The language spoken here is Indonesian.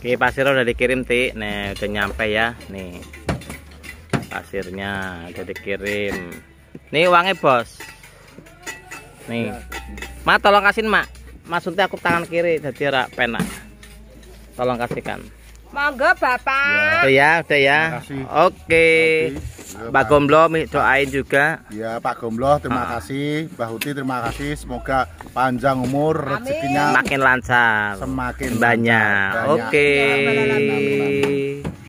Oke pasirnya udah dikirim ti, nih udah nyampe ya, nih pasirnya udah dikirim. Nih uangnya bos, nih. Ya. ma tolong kasihin mak, maksudnya aku tangan kiri jadi rak penak. Tolong kasihkan. Monggo Bapak. Ya, udah ya, udah ya. Oke. Ya. Okay. Pak Gomblo doain juga. Ya, Pak Gomblo terima ah. kasih, Mbak Huti terima kasih. Semoga panjang umur, rezekinya makin lancar. Semakin banyak. Oke. Okay.